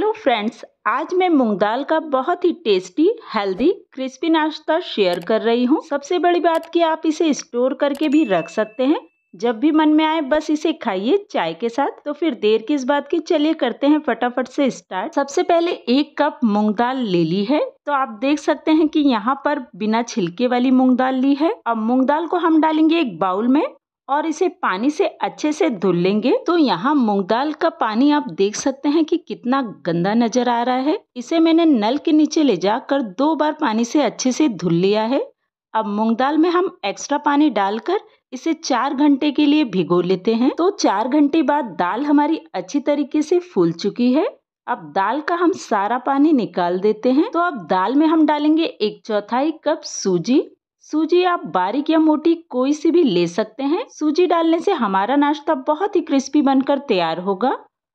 hello friends आज मैं मूंग दाल का बहुत ही टेस्टी हेल्दी क्रिस्पी नाश्ता शेयर कर रही हूँ सबसे बड़ी बात कि आप इसे स्टोर करके भी रख सकते हैं जब भी मन में आए बस इसे खाइए चाय के साथ तो फिर देर किस बात की चलिए करते हैं फटाफट से स्टार्ट सबसे पहले एक कप मूंग दाल ले ली है तो आप देख सकते हैं कि यहाँ पर बिना छिलके वाली मूंग दाल ली है अब मूंग दाल को हम डालेंगे एक बाउल में और इसे पानी से अच्छे से धुल लेंगे तो यहाँ मूंग दाल का पानी आप देख सकते हैं कि कितना गंदा नजर आ रहा है इसे मैंने नल के नीचे ले जाकर दो बार पानी से अच्छे से धुल लिया है अब मूंग दाल में हम एक्स्ट्रा पानी डालकर इसे चार घंटे के लिए भिगो लेते हैं तो चार घंटे बाद दाल हमारी अच्छी तरीके से फूल चुकी है अब दाल का हम सारा पानी निकाल देते हैं तो अब दाल में हम डालेंगे एक चौथाई कप सूजी सूजी आप बारीक या मोटी कोई सी भी ले सकते हैं सूजी डालने से हमारा नाश्ता बहुत ही क्रिस्पी बनकर तैयार होगा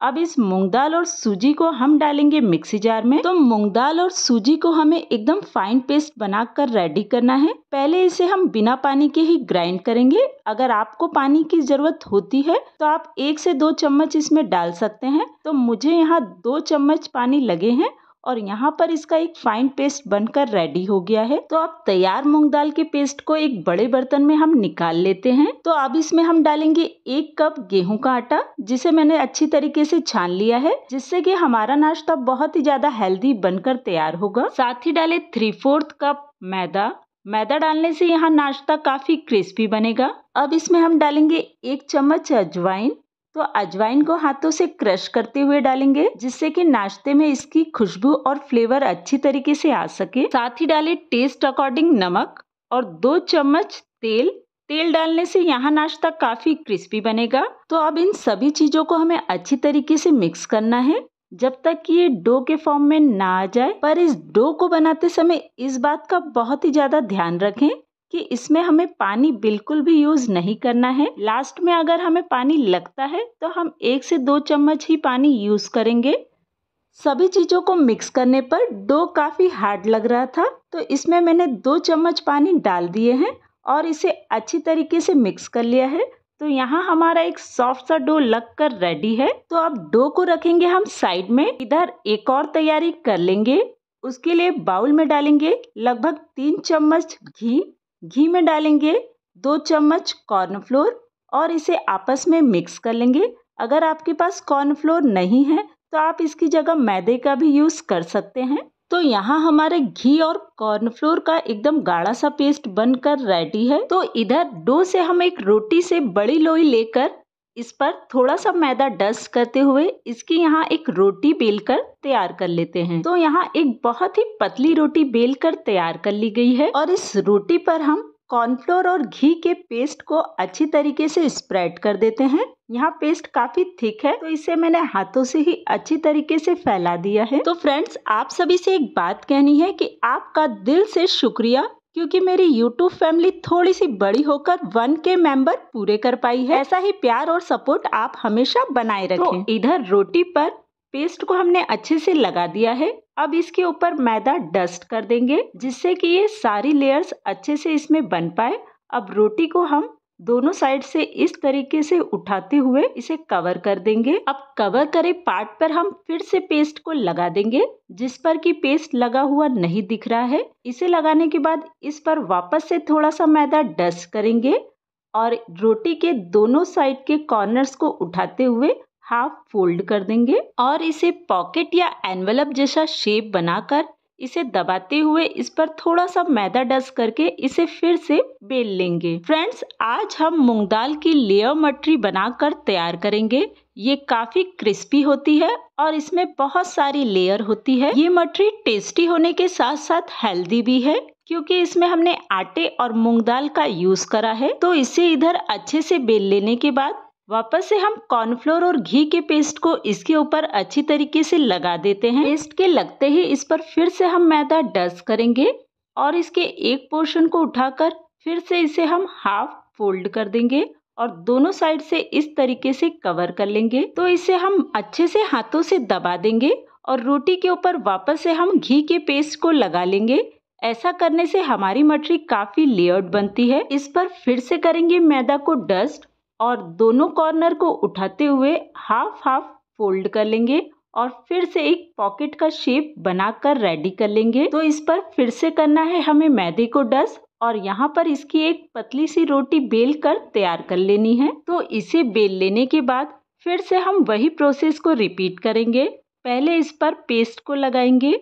अब इस मूंग दाल और सूजी को हम डालेंगे मिक्सी जार में तो मूंग दाल और सूजी को हमें एकदम फाइन पेस्ट बनाकर रेडी करना है पहले इसे हम बिना पानी के ही ग्राइंड करेंगे अगर आपको पानी की जरूरत होती है तो आप एक से दो चम्मच इसमें डाल सकते हैं तो मुझे यहाँ दो चम्मच पानी लगे हैं और यहाँ पर इसका एक फाइन पेस्ट बनकर रेडी हो गया है तो अब तैयार मूंग दाल के पेस्ट को एक बड़े बर्तन में हम निकाल लेते हैं तो अब इसमें हम डालेंगे एक कप गेहूं का आटा जिसे मैंने अच्छी तरीके से छान लिया है जिससे कि हमारा नाश्ता बहुत ही ज्यादा हेल्दी बनकर तैयार होगा साथ ही डाले थ्री फोर्थ कप मैदा मैदा डालने से यहाँ नाश्ता काफी क्रिस्पी बनेगा अब इसमें हम डालेंगे एक चम्मच अजवाइन तो अजवाइन को हाथों से क्रश करते हुए डालेंगे जिससे कि नाश्ते में इसकी खुशबू और फ्लेवर अच्छी तरीके से आ सके साथ ही डालें टेस्ट अकॉर्डिंग नमक और दो चम्मच तेल तेल डालने से यहाँ नाश्ता काफी क्रिस्पी बनेगा तो अब इन सभी चीजों को हमें अच्छी तरीके से मिक्स करना है जब तक कि ये डो के फॉर्म में ना आ जाए पर इस डो को बनाते समय इस बात का बहुत ही ज्यादा ध्यान रखें कि इसमें हमें पानी बिल्कुल भी यूज़ नहीं करना है लास्ट में अगर हमें पानी लगता है तो हम एक से दो चम्मच ही पानी यूज़ करेंगे सभी चीज़ों को मिक्स करने पर डो काफ़ी हार्ड लग रहा था तो इसमें मैंने दो चम्मच पानी डाल दिए हैं और इसे अच्छी तरीके से मिक्स कर लिया है तो यहाँ हमारा एक सॉफ्ट सा डो लग कर रेडी है तो अब डो को रखेंगे हम साइड में इधर एक और तैयारी कर लेंगे उसके लिए बाउल में डालेंगे लगभग तीन चम्मच घी घी में डालेंगे दो चम्मच कॉर्नफ्लोर और इसे आपस में मिक्स कर लेंगे अगर आपके पास कॉर्नफ्लोर नहीं है तो आप इसकी जगह मैदे का भी यूज़ कर सकते हैं तो यहाँ हमारे घी और कॉर्नफ्लोर का एकदम गाढ़ा सा पेस्ट बनकर रेडी है तो इधर डो से हम एक रोटी से बड़ी लोई लेकर इस पर थोड़ा सा मैदा डस्ट करते हुए इसकी यहाँ एक रोटी बेलकर तैयार कर लेते हैं तो यहाँ एक बहुत ही पतली रोटी बेलकर तैयार कर ली गई है और इस रोटी पर हम कॉर्नफ्लोर और घी के पेस्ट को अच्छी तरीके से स्प्रेड कर देते हैं यहाँ पेस्ट काफी थिक है तो इसे मैंने हाथों से ही अच्छी तरीके से फैला दिया है तो फ्रेंड्स आप सभी से एक बात कहनी है कि आपका दिल से शुक्रिया क्योंकि मेरी YouTube फैमिली थोड़ी सी बड़ी होकर वन के मेंबर पूरे कर पाई है ऐसा ही प्यार और सपोर्ट आप हमेशा बनाए तो रखें तो इधर रोटी पर पेस्ट को हमने अच्छे से लगा दिया है अब इसके ऊपर मैदा डस्ट कर देंगे जिससे कि ये सारी लेयर्स अच्छे से इसमें बन पाए अब रोटी को हम दोनों साइड से इस तरीके से उठाते हुए इसे कवर कर देंगे अब कवर करे पार्ट पर हम फिर से पेस्ट को लगा देंगे जिस पर कि पेस्ट लगा हुआ नहीं दिख रहा है इसे लगाने के बाद इस पर वापस से थोड़ा सा मैदा डस्ट करेंगे और रोटी के दोनों साइड के कॉर्नर्स को उठाते हुए हाफ फोल्ड कर देंगे और इसे पॉकेट या एनवेलप जैसा शेप बनाकर इसे दबाते हुए इस पर थोड़ा सा मैदा डस करके इसे फिर से बेल लेंगे फ्रेंड्स आज हम मूंग दाल की लेयर मटरी बनाकर तैयार करेंगे ये काफी क्रिस्पी होती है और इसमें बहुत सारी लेयर होती है ये मटरी टेस्टी होने के साथ साथ हेल्दी भी है क्योंकि इसमें हमने आटे और मूंग दाल का यूज करा है तो इसे इधर अच्छे से बेल लेने के बाद वापस से हम कॉर्नफ्लोर और घी के पेस्ट को इसके ऊपर अच्छी तरीके से लगा देते हैं पेस्ट के लगते ही इस पर फिर से हम मैदा डस्ट करेंगे और इसके एक पोर्शन को उठाकर फिर से इसे हम हाफ फोल्ड कर देंगे और दोनों साइड से इस तरीके से कवर कर लेंगे तो इसे हम अच्छे से हाथों से दबा देंगे और रोटी के ऊपर वापस से हम घी के पेस्ट को लगा लेंगे ऐसा करने से हमारी मटरी काफ़ी लेयर्ड बनती है इस पर फिर से करेंगे मैदा को डस्ट और दोनों कॉर्नर को उठाते हुए हाफ हाफ फोल्ड कर लेंगे और फिर से एक पॉकेट का शेप बनाकर रेडी कर लेंगे तो इस पर फिर से करना है हमें मैदे को डस्ट और यहाँ पर इसकी एक पतली सी रोटी बेल कर तैयार कर लेनी है तो इसे बेल लेने के बाद फिर से हम वही प्रोसेस को रिपीट करेंगे पहले इस पर पेस्ट को लगाएंगे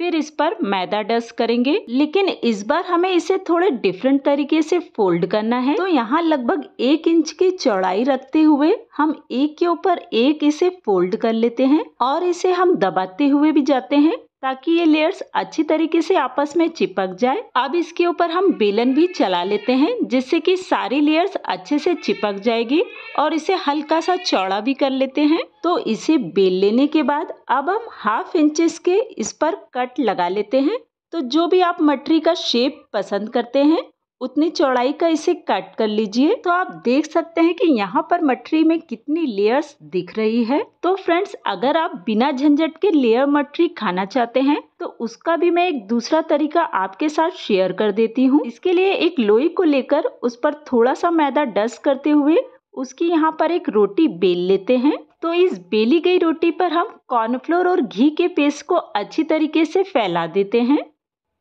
फिर इस पर मैदा डस्ट करेंगे लेकिन इस बार हमें इसे थोड़े डिफरेंट तरीके से फोल्ड करना है तो यहाँ लगभग एक इंच की चौड़ाई रखते हुए हम एक के ऊपर एक इसे फोल्ड कर लेते हैं और इसे हम दबाते हुए भी जाते हैं ताकि ये लेयर्स अच्छी तरीके से आपस में चिपक जाए अब इसके ऊपर हम बेलन भी चला लेते हैं जिससे कि सारी लेयर्स अच्छे से चिपक जाएगी और इसे हल्का सा चौड़ा भी कर लेते हैं तो इसे बेल लेने के बाद अब हम हाफ इंचेस के इस पर कट लगा लेते हैं तो जो भी आप मटरी का शेप पसंद करते हैं उतनी चौड़ाई का इसे कट कर लीजिए तो आप देख सकते हैं कि यहाँ पर मटरी में कितनी लेयर्स दिख रही है तो फ्रेंड्स अगर आप बिना झंझट के लेयर मटरी खाना चाहते हैं तो उसका भी मैं एक दूसरा तरीका आपके साथ शेयर कर देती हूँ इसके लिए एक लोई को लेकर उस पर थोड़ा सा मैदा डस्ट करते हुए उसकी यहाँ पर एक रोटी बेल लेते हैं तो इस बेली गई रोटी पर हम कॉर्नफ्लोर और घी के पेस्ट को अच्छी तरीके से फैला देते हैं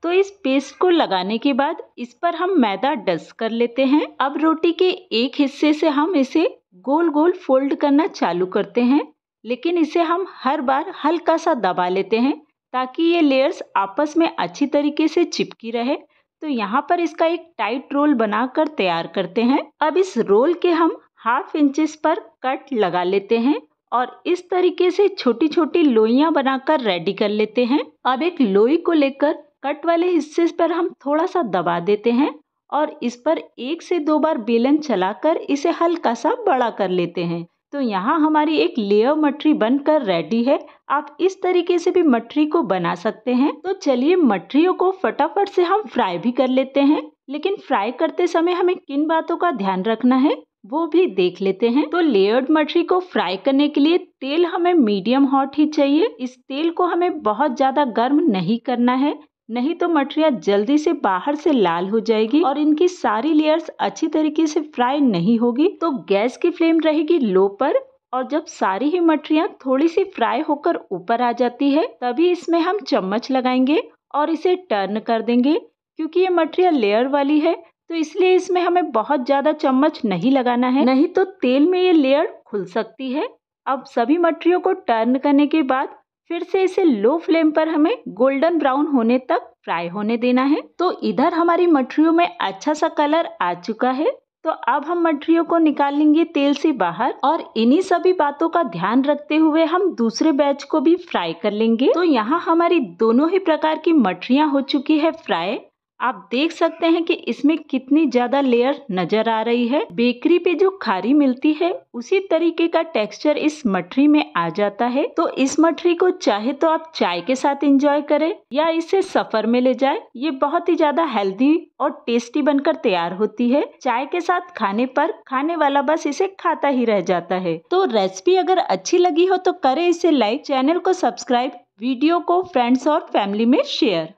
तो इस पेस्ट को लगाने के बाद इस पर हम मैदा डस्ट कर लेते हैं अब रोटी के एक हिस्से से हम इसे गोल गोल फोल्ड करना चालू करते हैं लेकिन इसे हम हर बार हल्का सा दबा लेते हैं ताकि ये लेयर्स आपस में अच्छी तरीके से चिपकी रहे तो यहाँ पर इसका एक टाइट रोल बनाकर तैयार करते हैं अब इस रोल के हम हाफ इंचेस पर कट लगा लेते हैं और इस तरीके से छोटी छोटी लोइयां बनाकर रेडी कर लेते हैं अब एक लोई को लेकर कट वाले हिस्से पर हम थोड़ा सा दबा देते हैं और इस पर एक से दो बार बेलन चलाकर इसे हल्का सा बड़ा कर लेते हैं तो यहाँ हमारी एक लेयर मटरी बनकर रेडी है आप इस तरीके से भी मटरी को बना सकते हैं तो चलिए मटरियों को फटाफट से हम फ्राई भी कर लेते हैं लेकिन फ्राई करते समय हमें किन बातों का ध्यान रखना है वो भी देख लेते हैं तो लेयर्ड मटरी को फ्राई करने के लिए तेल हमें मीडियम हॉट ही चाहिए इस तेल को हमें बहुत ज़्यादा गर्म नहीं करना है नहीं तो मठरिया जल्दी से बाहर से लाल हो जाएगी और इनकी सारी लेयर्स अच्छी तरीके से फ्राई नहीं होगी तो गैस की फ्लेम रहेगी लो पर और जब सारी ही मटरिया थोड़ी सी फ्राई होकर ऊपर आ जाती है तभी इसमें हम चम्मच लगाएंगे और इसे टर्न कर देंगे क्योंकि ये मठरिया लेयर वाली है तो इसलिए इसमें हमें बहुत ज़्यादा चम्मच नहीं लगाना है नहीं तो तेल में ये लेयर खुल सकती है अब सभी मटरियों को टर्न करने के बाद फिर से इसे लो फ्लेम पर हमें गोल्डन ब्राउन होने तक फ्राई होने देना है तो इधर हमारी मठरियों में अच्छा सा कलर आ चुका है तो अब हम मठरियों को निकाल लेंगे तेल से बाहर और इन्हीं सभी बातों का ध्यान रखते हुए हम दूसरे बैच को भी फ्राई कर लेंगे तो यहाँ हमारी दोनों ही प्रकार की मठरिया हो चुकी है फ्राई आप देख सकते हैं कि इसमें कितनी ज्यादा लेयर नजर आ रही है बेकरी पे जो खारी मिलती है उसी तरीके का टेक्सचर इस मठरी में आ जाता है तो इस मठरी को चाहे तो आप चाय के साथ एंजॉय करें या इसे सफर में ले जाए ये बहुत ही ज्यादा हेल्दी और टेस्टी बनकर तैयार होती है चाय के साथ खाने पर खाने वाला बस इसे खाता ही रह जाता है तो रेसिपी अगर अच्छी लगी हो तो करे इसे लाइक चैनल को सब्सक्राइब वीडियो को फ्रेंड्स और फैमिली में शेयर